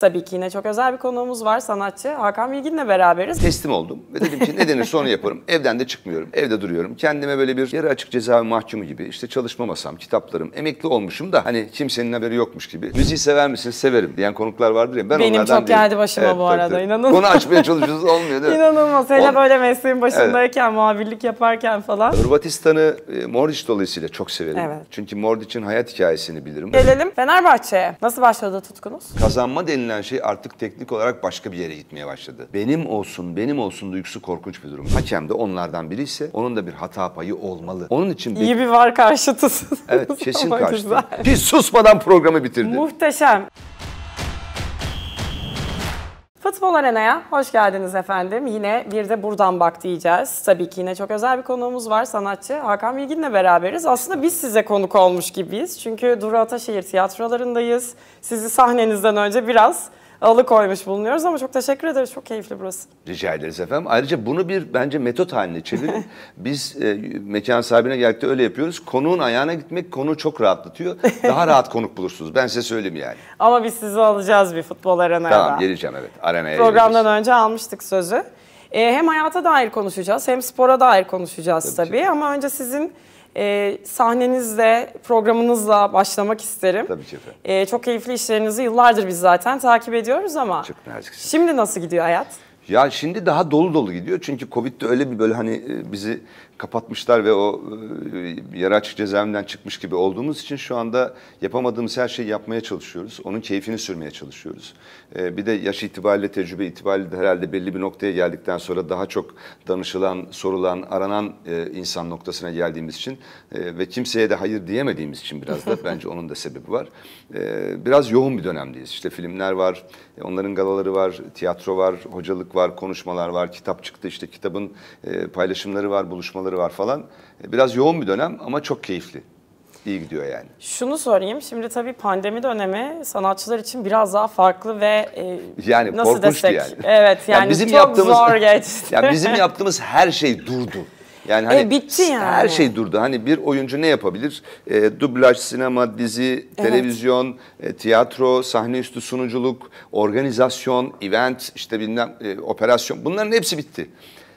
Tabii ki yine çok özel bir konuğumuz var sanatçı Hakan Bilgin'le beraberiz. Teslim oldum ve dedim ki nedeni denir sonra yaparım. Evden de çıkmıyorum. Evde duruyorum. Kendime böyle bir yarı açık cezaevi mahkumu gibi işte çalışma masam, kitaplarım, emekli olmuşum da hani kimsenin haberi yokmuş gibi. Müziği sever misin? Severim diyen konuklar vardır ya ben Benim onlardan çok değilim. geldi başıma evet, bu arada tabii. inanılmaz. Konu açmaya çalışıyoruz olmuyor değil mi? İnanılmaz. Hele On... böyle mesleğin başındayken, evet. muhabirlik yaparken falan. Hırvatistan'ı e, Mordiç dolayısıyla çok severim. Evet. Çünkü Mordiç'in hayat hikayesini bilirim. Gelelim Fenerbahçe'ye. Nasıl başladı tutkunuz? Kazanma denilen denilen şey artık teknik olarak başka bir yere gitmeye başladı. Benim olsun, benim olsun duygusu korkunç bir durum. Hakem de onlardan biri ise onun da bir hata payı olmalı. Onun için... İyi bir var karşıtısınız. Evet, kesin karşıtı. Biz susmadan programı bitirdik. Muhteşem. Futbol Arena'ya hoş geldiniz efendim. Yine bir de buradan bak diyeceğiz. Tabii ki yine çok özel bir konuğumuz var. Sanatçı Hakan Bilgin'le beraberiz. Aslında biz size konuk olmuş gibiyiz. Çünkü Duru Ataşehir tiyatrolarındayız. Sizi sahnenizden önce biraz alıkoymuş bulunuyoruz ama çok teşekkür ederiz. Çok keyifli burası. Rica ederiz efendim. Ayrıca bunu bir bence metot haline çevirin. Biz e, mekan sahibine geldiğinde öyle yapıyoruz. Konuğun ayağına gitmek konu çok rahatlatıyor. Daha rahat konuk bulursunuz. Ben size söyleyeyim yani. Ama biz sizi alacağız bir futbol arenaya. Tamam geleceğim evet. Arenaya Programdan geliriz. önce almıştık sözü. E, hem hayata dair konuşacağız hem spora dair konuşacağız tabii. tabii. ama önce sizin e, ee, sahnenizle, programınızla başlamak isterim. Tabii ki efendim. E, çok keyifli işlerinizi yıllardır biz zaten takip ediyoruz ama. Çok naziksiniz. Şimdi nasıl gidiyor hayat? Ya şimdi daha dolu dolu gidiyor. Çünkü Covid'de öyle bir böyle hani e, bizi kapatmışlar ve o e, yarı açık cezaevinden çıkmış gibi olduğumuz için şu anda yapamadığımız her şeyi yapmaya çalışıyoruz. Onun keyfini sürmeye çalışıyoruz. E, bir de yaş itibariyle, tecrübe itibariyle de herhalde belli bir noktaya geldikten sonra daha çok danışılan, sorulan, aranan insan noktasına geldiğimiz için ve kimseye de hayır diyemediğimiz için biraz da bence onun da sebebi var. Biraz yoğun bir dönemdeyiz. İşte filmler var, onların galaları var, tiyatro var, hocalık var, konuşmalar var, kitap çıktı işte kitabın e, paylaşımları var, buluşmaları var falan. E, biraz yoğun bir dönem ama çok keyifli. İyi gidiyor yani. Şunu sorayım. Şimdi tabii pandemi dönemi sanatçılar için biraz daha farklı ve e, yani nasıl desek? Yani. Evet yani, yani bizim çok yaptığımız, zor geçti. yani bizim yaptığımız her şey durdu. Yani e, hani e, bitti yani. her şey durdu. Hani bir oyuncu ne yapabilir? E, dublaj, sinema, dizi, evet. televizyon, e, tiyatro, sahne üstü sunuculuk, organizasyon, event, işte bilmem e, operasyon. Bunların hepsi bitti.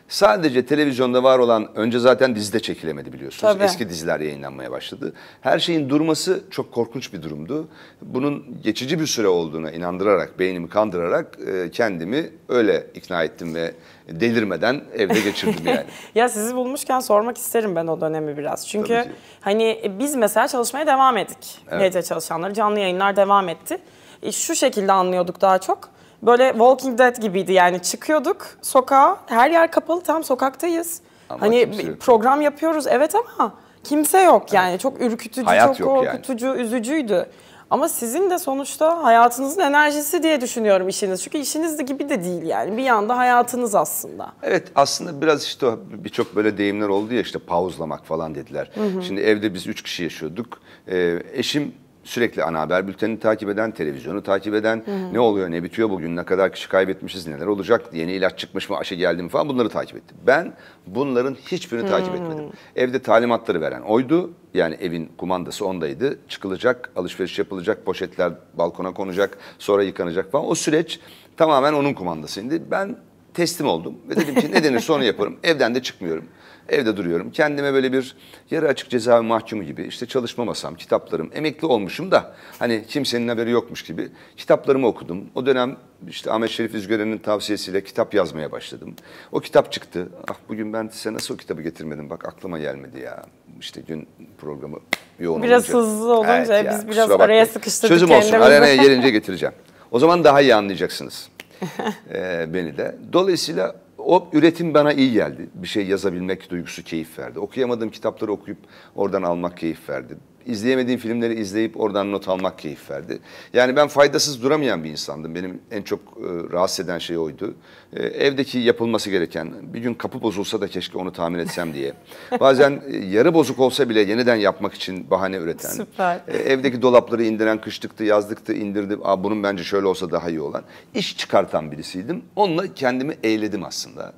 Sadece televizyonda var olan önce zaten dizide çekilemedi biliyorsunuz. Tabii. Eski diziler yayınlanmaya başladı. Her şeyin durması çok korkunç bir durumdu. Bunun geçici bir süre olduğuna inandırarak, beynimi kandırarak e, kendimi öyle ikna ettim ve delirmeden evde geçirdim yani. ya sizi bulmuşken sormak isterim ben o dönemi biraz. Çünkü hani biz mesela çalışmaya devam ettik. Evet. Medya çalışanları canlı yayınlar devam etti. E, şu şekilde anlıyorduk daha çok. Böyle Walking Dead gibiydi yani çıkıyorduk sokağa her yer kapalı tam sokaktayız. Ama hani program yapıyoruz evet ama kimse yok yani evet. çok ürkütücü Hayat çok korkutucu yani. üzücüydü. Ama sizin de sonuçta hayatınızın enerjisi diye düşünüyorum işiniz. Çünkü işiniz de gibi de değil yani. Bir yanda hayatınız aslında. Evet aslında biraz işte birçok böyle deyimler oldu ya işte pauzlamak falan dediler. Hı hı. Şimdi evde biz üç kişi yaşıyorduk. Ee, eşim sürekli ana haber bültenini takip eden, televizyonu takip eden, Hı-hı. ne oluyor, ne bitiyor, bugün ne kadar kişi kaybetmişiz, neler olacak, yeni ilaç çıkmış mı, aşı geldi mi falan bunları takip ettim. Ben bunların hiçbirini Hı-hı. takip hmm. etmedim. Evde talimatları veren oydu. Yani evin kumandası ondaydı. Çıkılacak, alışveriş yapılacak, poşetler balkona konacak, sonra yıkanacak falan. O süreç tamamen onun kumandasıydı. Ben teslim oldum ve dedim ki ne denirse onu yaparım. Evden de çıkmıyorum. Evde duruyorum. Kendime böyle bir yarı açık cezaevi mahkumu gibi işte çalışma masam, kitaplarım, emekli olmuşum da hani kimsenin haberi yokmuş gibi kitaplarımı okudum. O dönem işte Ahmet Şerif Üzgören'in tavsiyesiyle kitap yazmaya başladım. O kitap çıktı. Ah bugün ben size nasıl o kitabı getirmedim bak aklıma gelmedi ya. İşte gün programı yoğun biraz olunca. Biraz hızlı olunca evet ya, biz biraz bakmayın. araya sıkıştırdık Sözüm olsun kendimizi. gelince getireceğim. O zaman daha iyi anlayacaksınız ee, beni de. Dolayısıyla o üretim bana iyi geldi. Bir şey yazabilmek duygusu keyif verdi. Okuyamadığım kitapları okuyup oradan almak keyif verdi izleyemediğim filmleri izleyip oradan not almak keyif verdi. Yani ben faydasız duramayan bir insandım. Benim en çok e, rahatsız eden şey oydu. E, evdeki yapılması gereken, bir gün kapı bozulsa da keşke onu tamir etsem diye. Bazen e, yarı bozuk olsa bile yeniden yapmak için bahane üreten. Süper. E, evdeki dolapları indiren, kışlıktı, yazlıktı, indirdi. Aa, bunun bence şöyle olsa daha iyi olan. İş çıkartan birisiydim. Onunla kendimi eğledim aslında.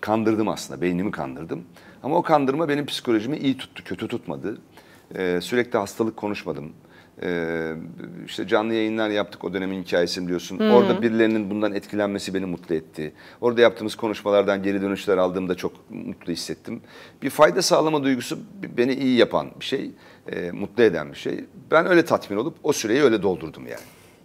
Kandırdım aslında, beynimi kandırdım. Ama o kandırma benim psikolojimi iyi tuttu, kötü tutmadı e, sürekli hastalık konuşmadım. Ee, işte canlı yayınlar yaptık o dönemin hikayesini diyorsun. Hı -hı. Orada birilerinin bundan etkilenmesi beni mutlu etti. Orada yaptığımız konuşmalardan geri dönüşler aldığımda çok mutlu hissettim. Bir fayda sağlama duygusu beni iyi yapan bir şey, e, mutlu eden bir şey. Ben öyle tatmin olup o süreyi öyle doldurdum yani.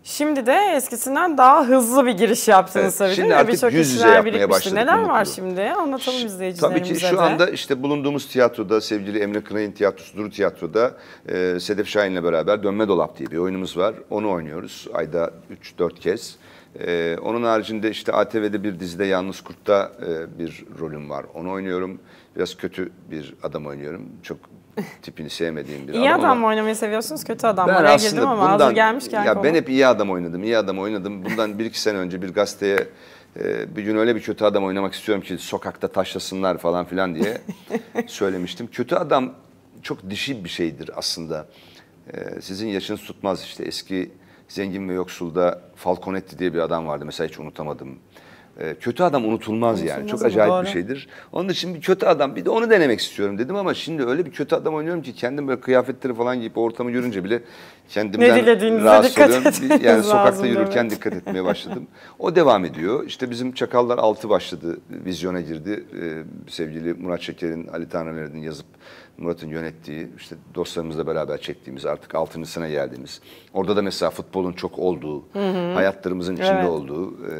Şimdi de eskisinden daha hızlı bir giriş yaptığını evet, tabii şimdi değil mi? Birçok yüz yüze yapmaya başladık. Neler var şimdi? Anlatalım izleyicilerimize Tabii ki şu de. anda işte bulunduğumuz tiyatroda sevgili Emre Kınay'ın tiyatrosu Duru Tiyatro'da e, Sedef Şahin'le beraber Dönme Dolap diye bir oyunumuz var. Onu oynuyoruz ayda 3-4 kez. Ee, onun haricinde işte ATV'de bir dizide Yalnız Kurt'ta e, bir rolüm var. Onu oynuyorum. Biraz kötü bir adam oynuyorum. Çok tipini sevmediğim bir adam. İyi adam, mı oynamayı seviyorsunuz, kötü adam mı? Oraya aslında ama bundan, gelmişken. Ya ben hep iyi adam oynadım, iyi adam oynadım. Bundan bir iki sene önce bir gazeteye e, bir gün öyle bir kötü adam oynamak istiyorum ki sokakta taşlasınlar falan filan diye söylemiştim. Kötü adam çok dişi bir şeydir aslında. E, sizin yaşınız tutmaz işte eski Zengin ve Yoksul'da Falconetti diye bir adam vardı mesela hiç unutamadım. Ee, kötü adam unutulmaz yani. Çok acayip doğru. bir şeydir. Onun için bir kötü adam bir de onu denemek istiyorum dedim ama şimdi öyle bir kötü adam oynuyorum ki kendim böyle kıyafetleri falan giyip ortamı görünce bile kendimden rahatsız oluyorum. yani sokakta yürürken evet. dikkat etmeye başladım. o devam ediyor. İşte bizim Çakallar 6 başladı. Vizyona girdi. Ee, sevgili Murat Şeker'in, Ali Tanrıler'in yazıp Murat'ın yönettiği, işte dostlarımızla beraber çektiğimiz, artık altıncısına geldiğimiz. Orada da mesela futbolun çok olduğu, hı hı. hayatlarımızın içinde evet. olduğu, e,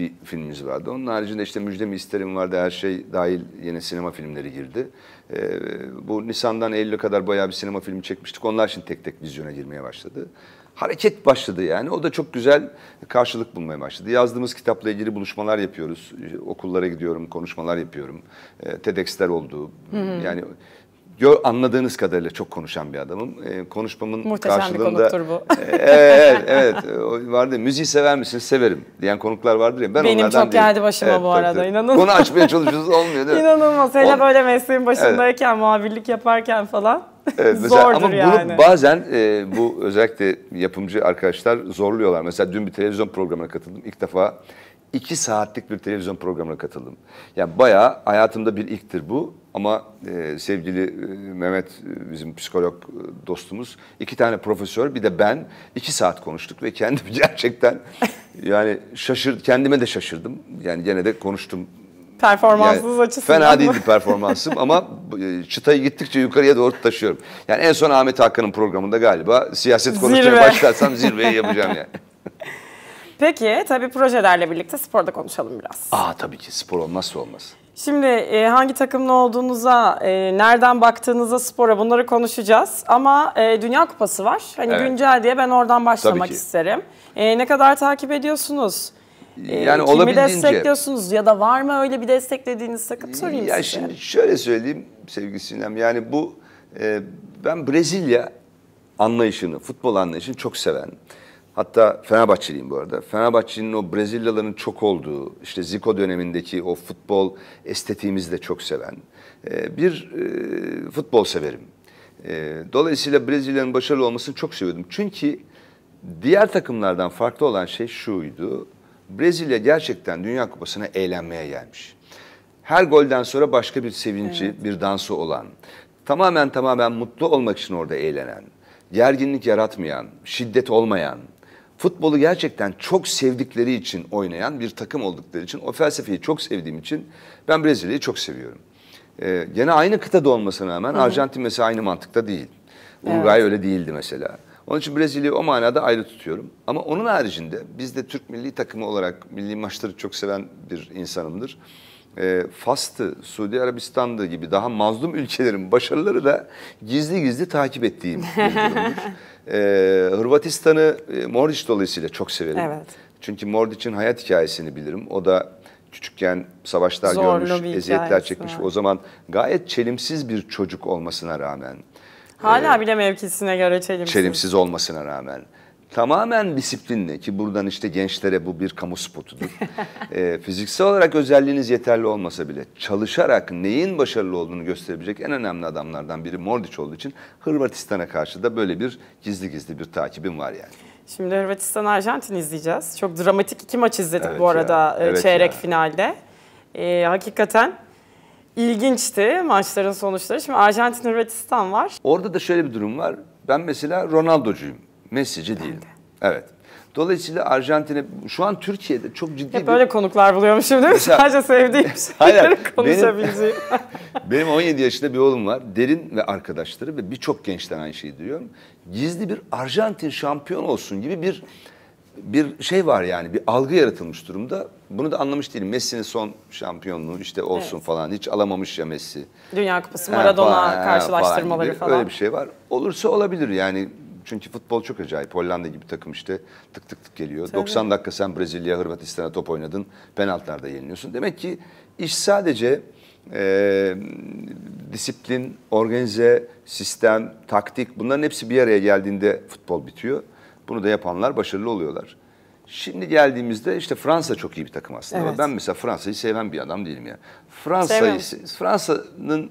bir filmimiz vardı. Onun haricinde işte Müjdemi İsterim vardı. Her şey dahil yeni sinema filmleri girdi. E, bu Nisan'dan Eylül'e kadar bayağı bir sinema filmi çekmiştik. Onlar şimdi tek tek vizyona girmeye başladı hareket başladı yani. O da çok güzel karşılık bulmaya başladı. Yazdığımız kitapla ilgili buluşmalar yapıyoruz. Okullara gidiyorum, konuşmalar yapıyorum. Ee, TEDx'ler oldu. Hı hı. Yani Gör, anladığınız kadarıyla çok konuşan bir adamım. E, konuşmamın Muhteşem karşılığında... Muhteşem bir konuktur bu. e, evet, evet. Vardı müziği sever misin? Severim diyen konuklar vardır ya. Ben Benim onlardan çok geldi başıma evet, bu arada. Tabii. İnanılmaz. Konu açmaya çalışıyoruz olmuyor değil mi? İnanılmaz. Hele On... böyle mesleğin başındayken, evet. muhabirlik yaparken falan. Evet, mesela, Zordur ama yani. bunu bazen e, bu özellikle yapımcı arkadaşlar zorluyorlar. Mesela dün bir televizyon programına katıldım. İlk defa 2 saatlik bir televizyon programına katıldım. Yani bayağı hayatımda bir ilktir bu ama e, sevgili e, Mehmet e, bizim psikolog e, dostumuz iki tane profesör bir de ben iki saat konuştuk ve kendim gerçekten yani şaşır kendime de şaşırdım. Yani gene de konuştum. Performansınız yani, açısından Fena değildi performansım ama e, çıtayı gittikçe yukarıya doğru taşıyorum. Yani en son Ahmet Hakan'ın programında galiba siyaset konuşmaya Zirve. başlarsam zirveyi yapacağım yani. Peki tabii projelerle birlikte sporda konuşalım biraz. Aa tabii ki spor olmazsa olmaz. Şimdi e, hangi takımlı olduğunuza, e, nereden baktığınıza, spora bunları konuşacağız. Ama e, Dünya Kupası var. Hani evet. güncel diye ben oradan başlamak isterim. E, ne kadar takip ediyorsunuz? E, yani Kimi olabildiğince. destekliyorsunuz ya da var mı öyle bir desteklediğiniz takım sorayım ya size. Şimdi şöyle söyleyeyim sevgili Sinem yani bu e, ben Brezilya anlayışını, futbol anlayışını çok seven, Hatta Fenerbahçeliyim bu arada. Fenerbahçe'nin o Brezilyalıların çok olduğu, işte Zico dönemindeki o futbol estetiğimizi de çok seven e, bir e, futbol severim. E, dolayısıyla Brezilya'nın başarılı olmasını çok seviyordum. Çünkü diğer takımlardan farklı olan şey şuydu. Brezilya gerçekten Dünya Kupası'na eğlenmeye gelmiş. Her golden sonra başka bir sevinci, evet. bir dansı olan, tamamen tamamen mutlu olmak için orada eğlenen, gerginlik yaratmayan, şiddet olmayan, futbolu gerçekten çok sevdikleri için oynayan bir takım oldukları için o felsefeyi çok sevdiğim için ben Brezilya'yı çok seviyorum. Ee, gene aynı kıtada olmasına rağmen Hı-hı. Arjantin mesela aynı mantıkta değil. Uruguay evet. öyle değildi mesela. Onun için Brezilya'yı o manada ayrı tutuyorum. Ama onun haricinde biz de Türk milli takımı olarak milli maçları çok seven bir insanımdır. E, Fas'tı, Suudi Arabistan'dı gibi daha mazlum ülkelerin başarıları da gizli gizli takip ettiğim bir durumdur. E, Hırvatistan'ı e, Mordic dolayısıyla çok severim. Evet. Çünkü Mordic'in hayat hikayesini bilirim. O da küçükken savaşlar Zorlu görmüş, eziyetler çekmiş. Var. O zaman gayet çelimsiz bir çocuk olmasına rağmen. Hala e, bile mevkisine göre çelimsiz. Çelimsiz olmasına rağmen tamamen disiplinle ki buradan işte gençlere bu bir kamu spotudur. e, fiziksel olarak özelliğiniz yeterli olmasa bile çalışarak neyin başarılı olduğunu gösterebilecek en önemli adamlardan biri Mordic olduğu için Hırvatistan'a karşı da böyle bir gizli gizli bir takibim var yani. Şimdi Hırvatistan Arjantin izleyeceğiz. Çok dramatik iki maç izledik evet bu arada ya, e, evet çeyrek ya. finalde. Ee, hakikaten ilginçti maçların sonuçları. Şimdi Arjantin Hırvatistan var. Orada da şöyle bir durum var. Ben mesela Ronaldo'cuyum Messi'ci değilim. Evet. Dolayısıyla Arjantin'e şu an Türkiye'de çok ciddi Hep bir... böyle konuklar buluyormuşum değil Mesela, Sadece sevdiğim şeyleri konuşabileceğim. Benim, benim 17 yaşında bir oğlum var. Derin ve arkadaşları ve birçok gençten aynı şeyi duyuyorum. Gizli bir Arjantin şampiyon olsun gibi bir bir şey var yani bir algı yaratılmış durumda. Bunu da anlamış değilim. Messi'nin son şampiyonluğu işte olsun evet. falan. Hiç alamamış ya Messi. Dünya Kupası Maradona he, falan, karşılaştırmaları falan, gibi. falan. Öyle bir şey var. Olursa olabilir yani çünkü futbol çok acayip. Hollanda gibi takım işte tık tık tık geliyor. Tabii. 90 dakika sen Brezilya, Hırvatistan'a top oynadın. Penaltılarda yeniliyorsun. Demek ki iş sadece e, disiplin, organize, sistem, taktik bunların hepsi bir araya geldiğinde futbol bitiyor. Bunu da yapanlar başarılı oluyorlar. Şimdi geldiğimizde işte Fransa çok iyi bir takım aslında. Evet. ben mesela Fransa'yı seven bir adam değilim ya. Fransa'yı Fransa'nın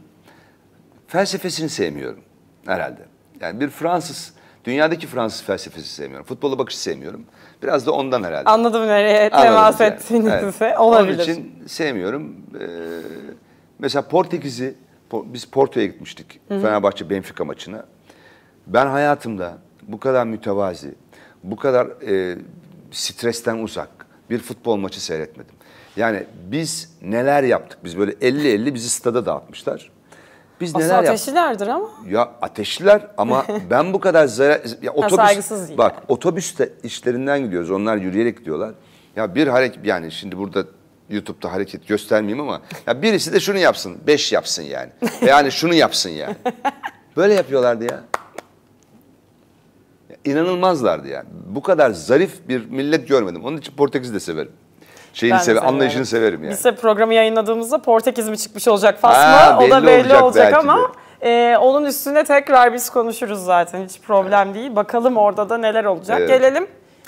felsefesini sevmiyorum herhalde. Yani bir Fransız Dünyadaki Fransız felsefesi sevmiyorum. Futbola bakışı sevmiyorum. Biraz da ondan herhalde. Anladım nereye temas yani. Evet. Olabilir. Onun için sevmiyorum. Ee, mesela Portekiz'i, biz Porto'ya gitmiştik Fenerbahçe Benfica maçına. Ben hayatımda bu kadar mütevazi, bu kadar e, stresten uzak bir futbol maçı seyretmedim. Yani biz neler yaptık? Biz böyle 50-50 bizi stada dağıtmışlar. Biz Aslında neler ateşlilerdir ama. Ya ateşliler ama ben bu kadar zarar... Ya otobüs, saygısız Bak yani. de işlerinden gidiyoruz. Onlar yürüyerek gidiyorlar. Ya bir hareket yani şimdi burada YouTube'da hareket göstermeyeyim ama ya birisi de şunu yapsın. Beş yapsın yani. yani şunu yapsın yani. Böyle yapıyorlardı ya. ya. İnanılmazlardı yani. Bu kadar zarif bir millet görmedim. Onun için Portekiz'i de severim şeyini ben anlayışını severim yani. Biz de programı yayınladığımızda Portekiz mi çıkmış olacak Fas mı? O da belli olacak, olacak ama... De. E, onun üstüne tekrar biz konuşuruz zaten. Hiç problem evet. değil. Bakalım orada da neler olacak. Evet. Gelelim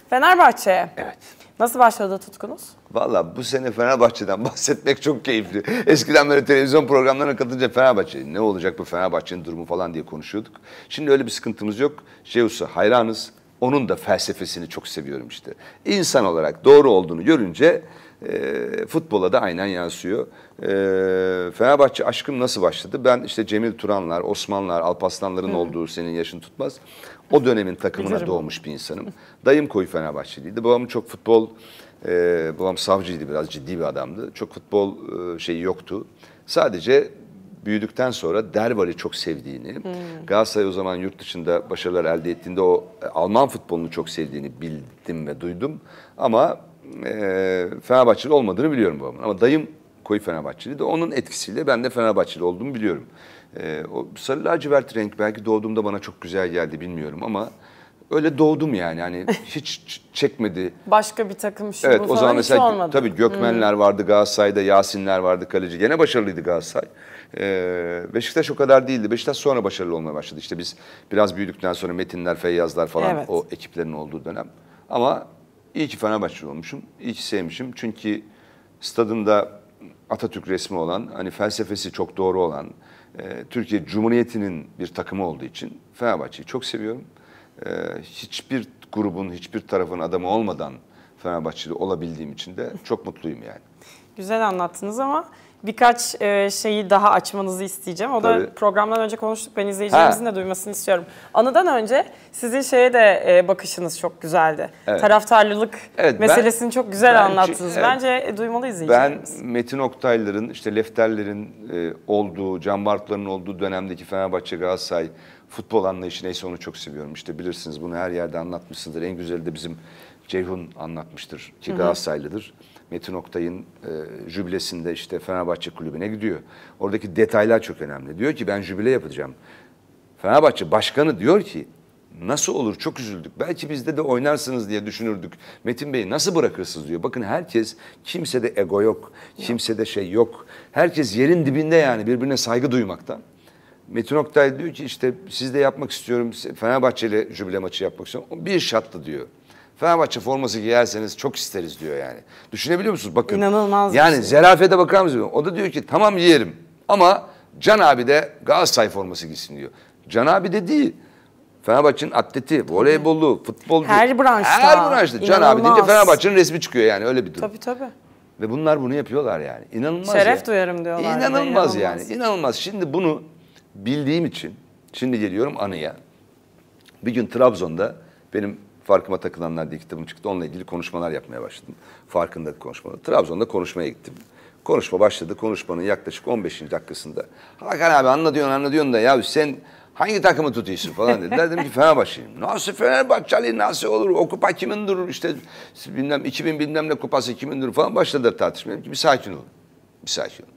Fenerbahçe'ye. Evet. Nasıl başladı tutkunuz? Valla bu sene Fenerbahçe'den bahsetmek çok keyifli. Eskiden böyle televizyon programlarına katılınca Fenerbahçe ne olacak bu Fenerbahçe'nin durumu falan diye konuşuyorduk. Şimdi öyle bir sıkıntımız yok. Zeus'a şey hayranız onun da felsefesini çok seviyorum işte. İnsan olarak doğru olduğunu görünce e, futbola da aynen yansıyor. E, Fenerbahçe aşkım nasıl başladı? Ben işte Cemil Turanlar, Osmanlar, Alpaslanların Hı. olduğu senin yaşın tutmaz. O dönemin takımına Bilirim. doğmuş bir insanım. Dayım koyu Fenerbahçeliydi. Babam çok futbol, e, babam savcıydı biraz ciddi bir adamdı. Çok futbol e, şeyi yoktu. Sadece büyüdükten sonra Derval'i çok sevdiğini, hmm. Galatasaray o zaman yurt dışında başarılar elde ettiğinde o e, Alman futbolunu çok sevdiğini bildim ve duydum. Ama e, Fenerbahçeli olmadığını biliyorum babamın. Ama dayım koyu Fenerbahçeli de onun etkisiyle ben de Fenerbahçeli olduğumu biliyorum. E, o sarı lacivert renk belki doğduğumda bana çok güzel geldi bilmiyorum ama öyle doğdum yani. yani hiç çekmedi. Başka bir takım şu evet, o zaman mesela, hiç olmadı. Tabii Gökmenler hmm. vardı Galatasaray'da, Yasinler vardı kaleci. Gene başarılıydı Galatasaray. Ee, Beşiktaş o kadar değildi. Beşiktaş sonra başarılı olmaya başladı. İşte biz biraz büyüdükten sonra Metinler, Feyyazlar falan evet. o ekiplerin olduğu dönem. Ama iyi ki Fenerbahçe olmuşum. İyi ki sevmişim. Çünkü stadında Atatürk resmi olan, hani felsefesi çok doğru olan, e, Türkiye Cumhuriyeti'nin bir takımı olduğu için Fenerbahçe'yi çok seviyorum. E, hiçbir grubun, hiçbir tarafın adamı olmadan Fenerbahçeli olabildiğim için de çok mutluyum yani. Güzel anlattınız ama birkaç e, şeyi daha açmanızı isteyeceğim. O Tabii. da programdan önce konuştuk. Ben izleyicilerimizin ha. de duymasını istiyorum. Anıdan önce sizin şeye de e, bakışınız çok güzeldi. Evet. Taraftarlılık evet, meselesini ben, çok güzel şey- bence, anlattınız. Evet. Bence duymalı izleyicilerimiz. Ben Metin Oktay'ların, işte Lefter'lerin e, olduğu, Can Bartlar'ın olduğu dönemdeki Fenerbahçe Galatasaray futbol anlayışı neyse onu çok seviyorum. İşte bilirsiniz bunu her yerde anlatmışsındır. En güzeli de bizim Ceyhun anlatmıştır ki Galatasaraylıdır. Metin Oktay'ın e, jübilesinde işte Fenerbahçe kulübüne gidiyor. Oradaki detaylar çok önemli. Diyor ki ben jübile yapacağım. Fenerbahçe başkanı diyor ki nasıl olur çok üzüldük. Belki bizde de oynarsınız diye düşünürdük. Metin Bey nasıl bırakırsınız diyor. Bakın herkes kimse de ego yok. kimse de şey yok. Herkes yerin dibinde yani birbirine saygı duymaktan. Metin Oktay diyor ki işte siz de yapmak istiyorum. Fenerbahçe ile jübile maçı yapmak istiyorum. bir şartlı diyor. Fenerbahçe forması giyerseniz çok isteriz diyor yani. Düşünebiliyor musunuz? Bakın. İnanılmaz. Yani şey. zerafete bakar mısınız? O da diyor ki tamam yerim ama Can abi de Galatasaray forması giysin diyor. Can abi de değil. Fenerbahçe'nin atleti, voleybolu, futbolu. Her branşta. Her branşta. İnanılmaz. Can abi deyince Fenerbahçe'nin resmi çıkıyor yani öyle bir durum. Tabii tabii. Ve bunlar bunu yapıyorlar yani. İnanılmaz. Şeref yani. duyarım diyorlar. İnanılmaz, inanılmaz yani. İnanılmaz. Şimdi bunu bildiğim için şimdi geliyorum anıya. Bir gün Trabzon'da benim farkıma takılanlar diye kitabım çıktı. Onunla ilgili konuşmalar yapmaya başladım. Farkında konuşmalar. Trabzon'da konuşmaya gittim. Konuşma başladı. Konuşmanın yaklaşık 15. dakikasında. Hakan abi anla diyorsun da ya sen hangi takımı tutuyorsun falan dediler. Dedim ki Fenerbahçe'yim. Nasıl Fenerbahçeli nasıl olur? O kupa kimin durur? İşte bilmem 2000 bilmem ne kupası kimin durur falan başladı tartışmaya. Dedim ki bir sakin olun. Bir sakin olun.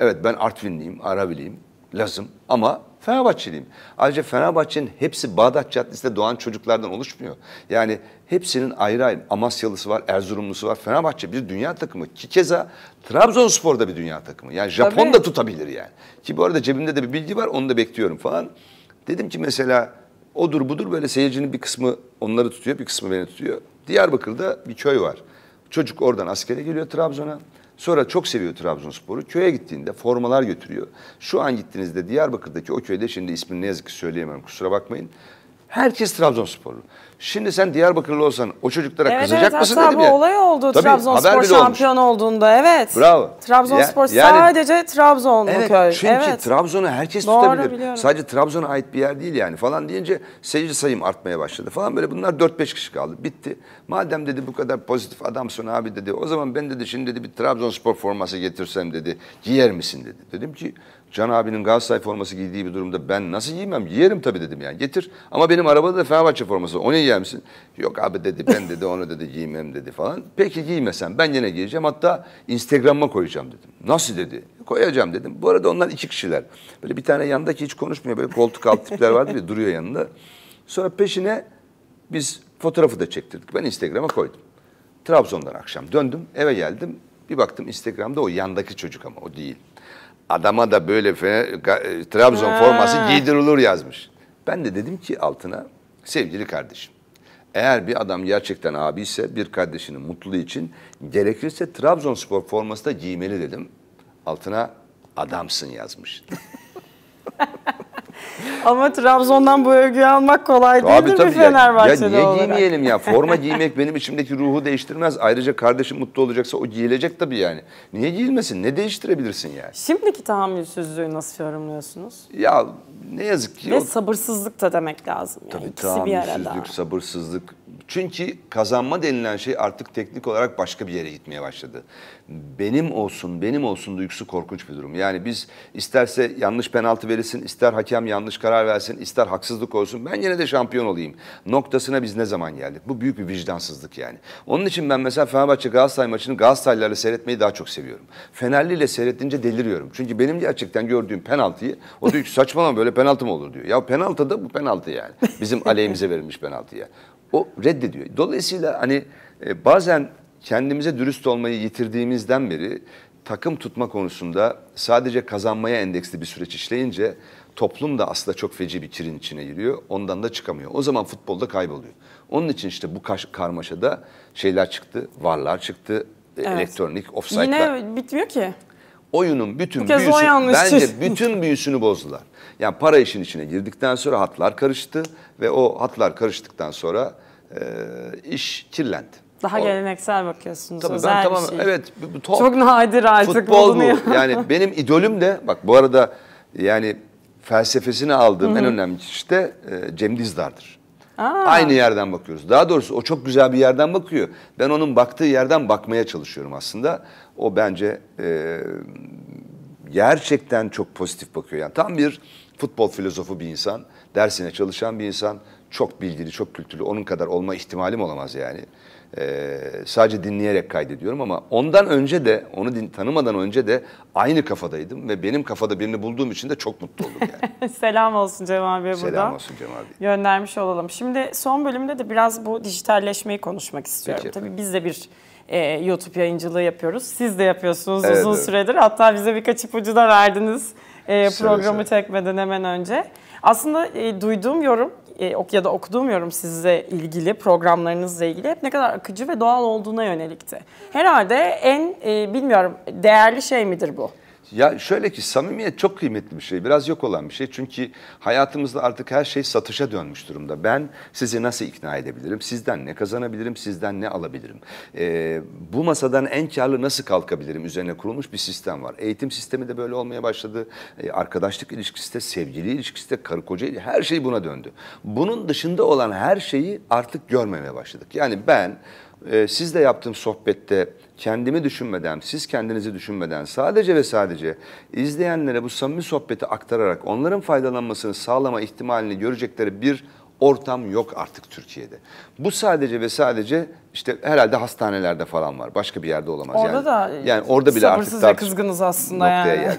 Evet ben Artvinliyim, Arabiliyim, Lazım ama Fenerbahçeliyim. Ayrıca Fenerbahçe'nin hepsi Bağdat Caddesi'nde doğan çocuklardan oluşmuyor. Yani hepsinin ayrı ayrı Amasyalısı var, Erzurumlusu var. Fenerbahçe bir dünya takımı. Ki keza Trabzonspor da bir dünya takımı. Yani Japon da tutabilir yani. Ki bu arada cebimde de bir bilgi var onu da bekliyorum falan. Dedim ki mesela odur budur böyle seyircinin bir kısmı onları tutuyor bir kısmı beni tutuyor. Diyarbakır'da bir köy var. Çocuk oradan askere geliyor Trabzon'a. Sonra çok seviyor Trabzonspor'u. Köye gittiğinde formalar götürüyor. Şu an gittiğinizde Diyarbakır'daki o köyde şimdi ismini ne yazık ki söyleyemem kusura bakmayın. Herkes Trabzonsporlu. Şimdi sen Diyarbakırlı olsan o çocuklara evet, kızacak evet, mısın dedim ya. Evet olay oldu Tabii, Trabzonspor şampiyon olmuş. olduğunda evet. Bravo. Trabzonspor ya, yani, sadece Trabzonlu evet, köy. Çünkü evet. Trabzon'u herkes Doğru, tutabilir. Biliyorum. Sadece Trabzon'a ait bir yer değil yani falan deyince seyirci sayım artmaya başladı falan böyle bunlar 4-5 kişi kaldı bitti. Madem dedi bu kadar pozitif adamsın abi dedi o zaman ben dedi şimdi dedi bir Trabzonspor forması getirsem dedi giyer misin dedi. Dedim ki Can abinin Galatasaray forması giydiği bir durumda ben nasıl giymem? Giyerim tabii dedim yani. Getir. Ama benim arabada da Fenerbahçe forması. O ne giyer misin? Yok abi dedi ben dedi onu dedi giymem dedi falan. Peki giymesem ben yine giyeceğim hatta Instagram'a koyacağım dedim. Nasıl dedi? Koyacağım dedim. Bu arada onlar iki kişiler. Böyle bir tane yandaki hiç konuşmuyor böyle koltuk alt tipler vardı ya duruyor yanında. Sonra peşine biz fotoğrafı da çektirdik. Ben Instagram'a koydum. Trabzon'dan akşam döndüm eve geldim. Bir baktım Instagram'da o yandaki çocuk ama o değil. Adama da böyle e, Trabzon forması giydirilir yazmış. Ben de dedim ki altına sevgili kardeşim eğer bir adam gerçekten abi ise bir kardeşinin mutluluğu için gerekirse Trabzonspor forması da giymeli dedim. Altına adamsın yazmış. Ama Trabzon'dan bu övgüyü almak kolay değil Abi, tabii Fenerbahçe'de ya, ya niye olarak? giymeyelim ya? Forma giymek benim içimdeki ruhu değiştirmez. Ayrıca kardeşim mutlu olacaksa o giyilecek tabii yani. Niye giyilmesin? Ne değiştirebilirsin yani? Şimdiki tahammülsüzlüğü nasıl yorumluyorsunuz? Ya ne yazık ki. Ve o... sabırsızlık da demek lazım. Yani. Tabii İkisi tahammülsüzlük, sabırsızlık. Çünkü kazanma denilen şey artık teknik olarak başka bir yere gitmeye başladı benim olsun benim olsun duygusu korkunç bir durum. Yani biz isterse yanlış penaltı verilsin, ister hakem yanlış karar versin, ister haksızlık olsun ben yine de şampiyon olayım noktasına biz ne zaman geldik? Bu büyük bir vicdansızlık yani. Onun için ben mesela Fenerbahçe Galatasaray maçını Galatasaraylılarla seyretmeyi daha çok seviyorum. Fenerli ile seyrettince deliriyorum. Çünkü benim gerçekten gördüğüm penaltıyı o diyor ki saçmalama böyle penaltı mı olur diyor. Ya penaltı da bu penaltı yani. Bizim aleyhimize verilmiş penaltı yani. O reddediyor. Dolayısıyla hani e, bazen kendimize dürüst olmayı yitirdiğimizden beri takım tutma konusunda sadece kazanmaya endeksli bir süreç işleyince toplum da aslında çok feci bir kirin içine giriyor. Ondan da çıkamıyor. O zaman futbolda kayboluyor. Onun için işte bu karmaşada şeyler çıktı, varlar çıktı, e, evet. elektronik, offside'lar. Yine bitmiyor ki. Oyunun bütün bu büyüsü, bence bütün büyüsünü bozdular. Yani para işin içine girdikten sonra hatlar karıştı ve o hatlar karıştıktan sonra e, iş kirlendi. Daha o, geleneksel bakıyorsunuz. Tabii özel ben tamam şey. evet bu, top, çok nadir artık futbol bulunuyor. bu. yani benim idolüm de bak bu arada yani felsefesini aldığım Hı-hı. en önemli işte e, Cem Dizdar'dır. Aa. Aynı yerden bakıyoruz. Daha doğrusu o çok güzel bir yerden bakıyor. Ben onun baktığı yerden bakmaya çalışıyorum aslında. O bence e, gerçekten çok pozitif bakıyor. Yani tam bir futbol filozofu bir insan, dersine çalışan bir insan, çok bilgili, çok kültürlü. Onun kadar olma ihtimalim olamaz yani e, sadece dinleyerek kaydediyorum ama ondan önce de onu din, tanımadan önce de aynı kafadaydım ve benim kafada birini bulduğum için de çok mutlu oldum yani. Selam olsun Cem abi burada. Selam olsun Cem abi. Göndermiş olalım. Şimdi son bölümde de biraz bu dijitalleşmeyi konuşmak istiyorum. Peki. Tabii biz de bir e, YouTube yayıncılığı yapıyoruz. Siz de yapıyorsunuz evet, uzun evet. süredir. Hatta bize birkaç ipucu da verdiniz e, programı çekmeden hemen önce. Aslında e, duyduğum yorum e, ya da yorum sizle ilgili programlarınızla ilgili hep ne kadar akıcı ve doğal olduğuna yönelikti. Herhalde en e, bilmiyorum değerli şey midir bu? Ya şöyle ki samimiyet çok kıymetli bir şey. Biraz yok olan bir şey. Çünkü hayatımızda artık her şey satışa dönmüş durumda. Ben sizi nasıl ikna edebilirim? Sizden ne kazanabilirim? Sizden ne alabilirim? Ee, bu masadan en karlı nasıl kalkabilirim? Üzerine kurulmuş bir sistem var. Eğitim sistemi de böyle olmaya başladı. Ee, arkadaşlık ilişkisi de, sevgili ilişkisi de, karı koca ilişkisi her şey buna döndü. Bunun dışında olan her şeyi artık görmemeye başladık. Yani ben e, ee, sizle yaptığım sohbette kendimi düşünmeden, siz kendinizi düşünmeden sadece ve sadece izleyenlere bu samimi sohbeti aktararak onların faydalanmasını sağlama ihtimalini görecekleri bir ortam yok artık Türkiye'de. Bu sadece ve sadece işte herhalde hastanelerde falan var. Başka bir yerde olamaz orada yani. da e, yani orada bile artık ve kızgınız aslında yani. yani.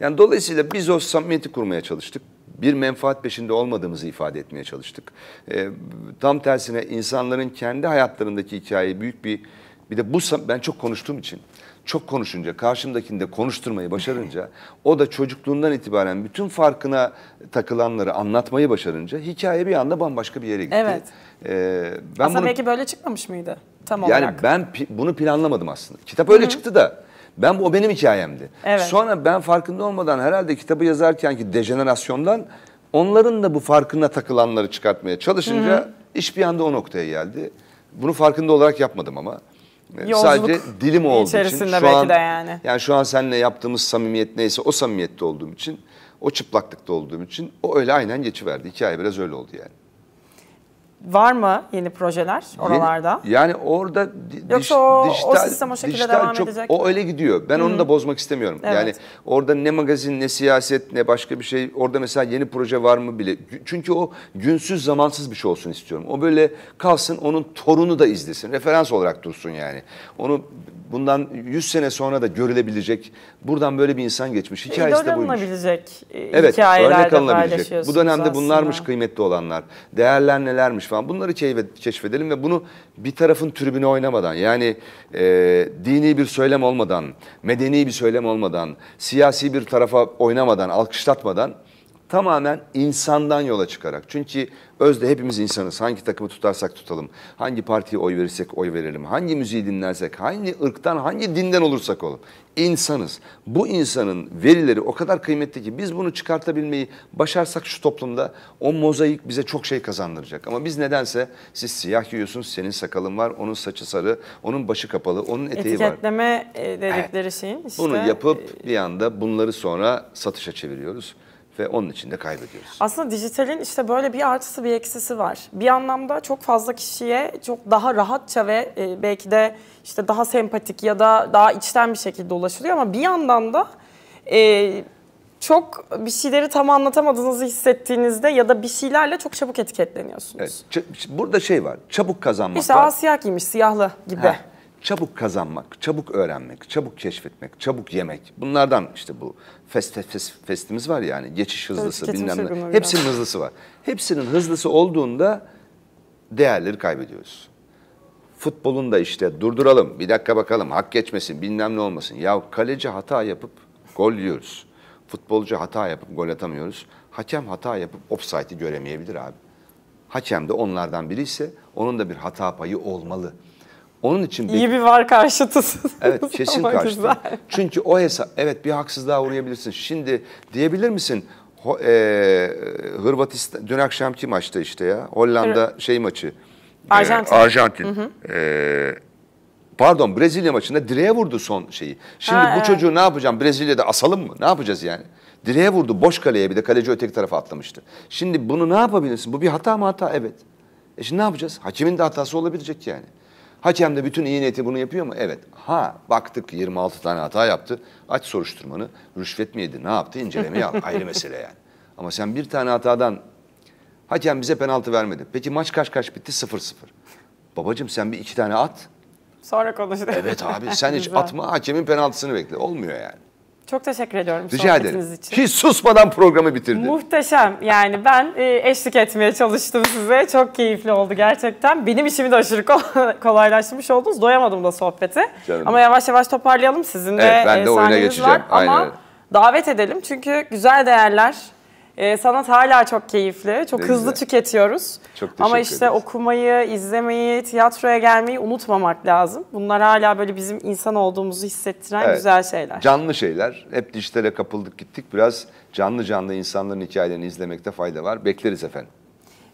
Yani dolayısıyla biz o samimiyeti kurmaya çalıştık bir menfaat peşinde olmadığımızı ifade etmeye çalıştık. Ee, tam tersine insanların kendi hayatlarındaki hikayeyi büyük bir bir de bu ben çok konuştuğum için çok konuşunca, karşımdakini de konuşturmayı başarınca, o da çocukluğundan itibaren bütün farkına takılanları anlatmayı başarınca hikaye bir anda bambaşka bir yere gitti. Evet. Ee, ben aslında bunu, belki böyle çıkmamış mıydı tam yani olarak? Yani ben pi, bunu planlamadım aslında. Kitap öyle Hı-hı. çıktı da ben bu o benim hikayemdi. Evet. Sonra ben farkında olmadan herhalde kitabı yazarken ki dejenerasyondan onların da bu farkına takılanları çıkartmaya çalışınca Hı-hı. iş bir anda o noktaya geldi. Bunu farkında olarak yapmadım ama. Ee, Yolculuk Sadece dilim olduğu için şu belki an, de yani. yani şu an seninle yaptığımız samimiyet neyse o samimiyette olduğum için, o çıplaklıkta olduğum için o öyle aynen geçiverdi. Hikaye biraz öyle oldu yani. Var mı yeni projeler oralarda? Yeni, yani orada Yoksa diş, o, dijital, o sistem o şekilde dijital devam çok, edecek. O öyle gidiyor. Ben Hı. onu da bozmak istemiyorum. Evet. Yani orada ne magazin ne siyaset ne başka bir şey. Orada mesela yeni proje var mı bile. Çünkü o günsüz zamansız bir şey olsun istiyorum. O böyle kalsın onun torunu da izlesin. Referans olarak dursun yani. Onu bundan 100 sene sonra da görülebilecek, buradan böyle bir insan geçmiş. E, hikayesi de buymuş. E, evet, örnek alınabilecek. Bu dönemde aslında. bunlarmış kıymetli olanlar, değerler nelermiş falan bunları keşfedelim ve bunu bir tarafın tribüne oynamadan yani e, dini bir söylem olmadan, medeni bir söylem olmadan, siyasi bir tarafa oynamadan, alkışlatmadan tamamen insandan yola çıkarak. Çünkü özde hepimiz insanız. Hangi takımı tutarsak tutalım, hangi partiye oy verirsek oy verelim, hangi müziği dinlersek, hangi ırktan, hangi dinden olursak olalım. insanız. Bu insanın verileri o kadar kıymetli ki biz bunu çıkartabilmeyi başarsak şu toplumda o mozaik bize çok şey kazandıracak. Ama biz nedense siz siyah yiyorsunuz, senin sakalın var, onun saçı sarı, onun başı kapalı, onun eteği Etiketleme var. Etiketleme e, dedikleri evet. şeyin işte. Bunu yapıp e, bir anda bunları sonra satışa çeviriyoruz ve onun içinde de kaybediyoruz. Aslında dijitalin işte böyle bir artısı bir eksisi var. Bir anlamda çok fazla kişiye çok daha rahatça ve e, belki de işte daha sempatik ya da daha içten bir şekilde ulaşılıyor ama bir yandan da e, çok bir şeyleri tam anlatamadığınızı hissettiğinizde ya da bir şeylerle çok çabuk etiketleniyorsunuz. Evet, burada şey var, çabuk kazanmak İşte var. İşte asiyakiymiş, siyahlı gibi. Heh çabuk kazanmak, çabuk öğrenmek, çabuk keşfetmek, çabuk yemek. Bunlardan işte bu fest, fest, festimiz var yani geçiş hızlısı evet, bilmem ne. Hepsinin hızlısı var. Hepsinin hızlısı olduğunda değerleri kaybediyoruz. Futbolun da işte durduralım, bir dakika bakalım, hak geçmesin, bilmem ne olmasın. Ya kaleci hata yapıp gol yiyoruz. Futbolcu hata yapıp gol atamıyoruz. Hakem hata yapıp offside'i göremeyebilir abi. Hakem de onlardan biri ise onun da bir hata payı olmalı. Onun için iyi bir var karşıtısınız. Evet, kesin karşıtı. Çünkü o hesap evet bir haksızlığa uğrayabilirsin. Şimdi diyebilir misin? e, Hırvatistan dün akşamki maçta işte ya. Hollanda Hı. şey maçı. E, Arjantin. E, Arjantin. Hı hı. E, pardon Brezilya maçında direğe vurdu son şeyi. Şimdi ha, bu evet. çocuğu ne yapacağım? Brezilya'da asalım mı? Ne yapacağız yani? Direğe vurdu boş kaleye bir de kaleci öteki tarafa atlamıştı. Şimdi bunu ne yapabilirsin? Bu bir hata mı hata? Evet. E şimdi ne yapacağız? Hakimin de hatası olabilecek yani. Hakem de bütün iyi niyeti bunu yapıyor mu? Evet. Ha baktık 26 tane hata yaptı. Aç soruşturmanı. Rüşvet mi yedi? Ne yaptı? İnceleme yap. Ayrı mesele yani. Ama sen bir tane hatadan hakem bize penaltı vermedi. Peki maç kaç kaç bitti? 0-0. Babacım sen bir iki tane at. Sonra konuşuruz. Evet abi sen hiç atma hakemin penaltısını bekle. Olmuyor yani. Çok teşekkür ediyorum Rica ederim. için. Hiç susmadan programı bitirdi. Muhteşem. Yani ben e, eşlik etmeye çalıştım size. Çok keyifli oldu gerçekten. Benim işimi de aşırı kolaylaştırmış oldunuz. Doyamadım da sohbeti. Canım. Ama yavaş yavaş toparlayalım. Sizin evet, de, ben de e, oyuna geçeceğim. Var. Aynen. Ama davet edelim çünkü güzel değerler e, sanat hala çok keyifli. Çok ne hızlı güzel. tüketiyoruz. Çok Ama işte ederiz. okumayı, izlemeyi, tiyatroya gelmeyi unutmamak lazım. Bunlar hala böyle bizim insan olduğumuzu hissettiren evet. güzel şeyler. Canlı şeyler. Hep dijitale kapıldık gittik. Biraz canlı canlı insanların hikayelerini izlemekte fayda var. Bekleriz efendim.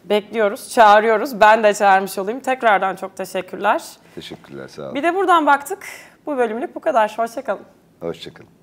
Bekliyoruz, çağırıyoruz. Ben de çağırmış olayım. Tekrardan çok teşekkürler. Teşekkürler, sağ olun. Bir de buradan baktık. Bu bölümlük bu kadar. Hoşçakalın. Hoşçakalın.